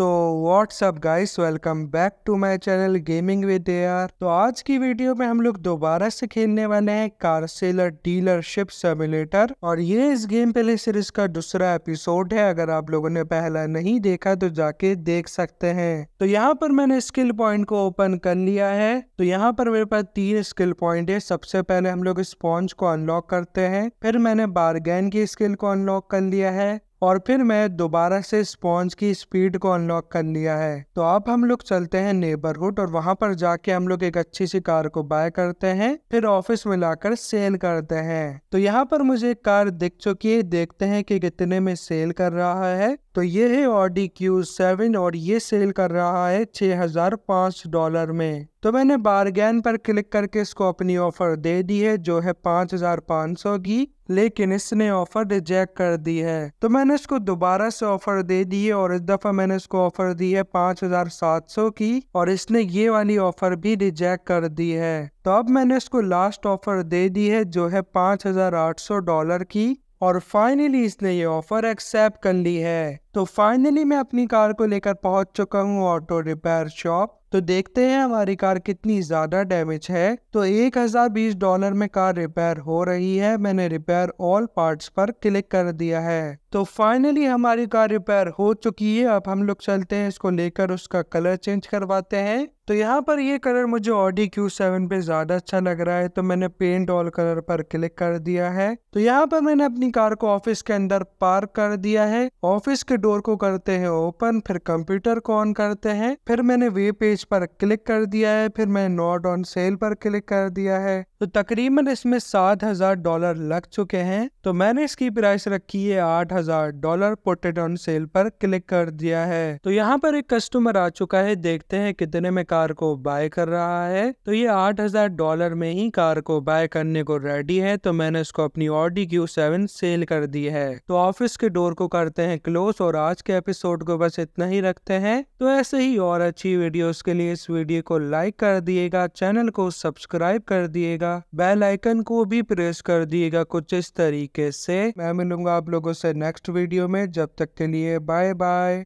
तो what's up guys welcome back to my channel gaming with air तो आज की वीडियो में हम लोग दोबारा से खेलने वाले हैं कार सेलर डीलरशिप सिमुलेटर और ये इस गेम प्ले सीरीज का दूसरा एपिसोड है अगर आप लोगों ने पहला नहीं देखा तो जाके देख सकते हैं तो यहाँ पर मैंने स्किल पॉइंट को ओपन कर लिया है तो यहाँ पर मेरे पास तीन स्किल पॉइंट है सबसे पहले हम लोग स्पॉन्ज को अनलॉक करते हैं फिर मैंने बारगेन की स्किल को अनलॉक कर लिया है और फिर मैं दोबारा से स्पॉन्ज की स्पीड को अनलॉक कर लिया है तो अब हम लोग चलते हैं नेबरहुड और वहां पर जाके हम लोग एक अच्छी सी कार को बाय करते हैं फिर ऑफिस में लाकर सेल करते हैं तो यहाँ पर मुझे कार दिख चुकी है देखते हैं कि कितने में सेल कर रहा है तो ये है ऑडी क्यू सेवन और ये सेल कर रहा है छः हज़ार पाँच डॉलर में तो मैंने बारगेन पर क्लिक करके इसको अपनी ऑफ़र दे दी है जो है पाँच हज़ार पाँच सौ की लेकिन इसने ऑफ़र रिजेक्ट कर दी है तो मैंने इसको दोबारा से ऑफ़र दे दी है और इस दफ़ा मैंने इसको ऑफ़र दी है पाँच हज़ार सात सौ की और इसने ये वाली ऑफ़र भी रिजेक्ट कर दी है तो अब मैंने इसको लास्ट ऑफ़र दे दी है जो है पाँच हज़ार आठ सौ डॉलर की और फाइनली इसने ये ऑफर एक्सेप्ट कर ली है तो फाइनली मैं अपनी कार को लेकर पहुंच चुका हूँ ऑटो रिपेयर शॉप तो देखते हैं हमारी कार कितनी ज़्यादा डैमेज है तो एक हज़ार बीस डॉलर में कार रिपेयर हो रही है मैंने रिपेयर ऑल पार्ट्स पर क्लिक कर दिया है तो फाइनली हमारी कार रिपेयर हो चुकी है अब हम लोग चलते हैं इसको लेकर उसका कलर चेंज करवाते हैं तो यहाँ पर ये कलर मुझे ऑडी क्यू सेवन पे ज़्यादा अच्छा लग रहा है तो मैंने पेंट ऑल कलर पर क्लिक कर दिया है तो यहाँ पर मैंने अपनी कार को ऑफिस के अंदर पार्क कर दिया है ऑफिस के डोर को करते हैं ओपन फिर कंप्यूटर को ऑन करते हैं फिर मैंने वे पेज पर क्लिक कर दिया है फिर मैं नॉट ऑन सेल पर क्लिक कर दिया है तो तकरीबन इसमें सात हज़ार डॉलर लग चुके हैं तो मैंने इसकी प्राइस रखी है आठ हज़ार डॉलर पोर्टेड ऑन सेल पर क्लिक कर दिया है तो यहाँ पर एक कस्टमर आ चुका है देखते हैं कितने में कार को बाय कर रहा है तो ये आठ हज़ार डॉलर में ही कार को बाय करने को रेडी है तो मैंने इसको अपनी ऑडी क्यू सेवन सेल कर दी है तो ऑफिस के डोर को करते हैं क्लोज और आज के एपिसोड को बस इतना ही रखते हैं तो ऐसे ही और अच्छी वीडियो के लिए इस वीडियो को लाइक कर दिएगा चैनल को सब्सक्राइब कर दिएगा दीजिएगा बेल आइकन को भी प्रेस कर दिएगा कुछ इस तरीके से मैं मिलूंगा आप लोगों से नेक्स्ट वीडियो में जब तक के लिए बाय बाय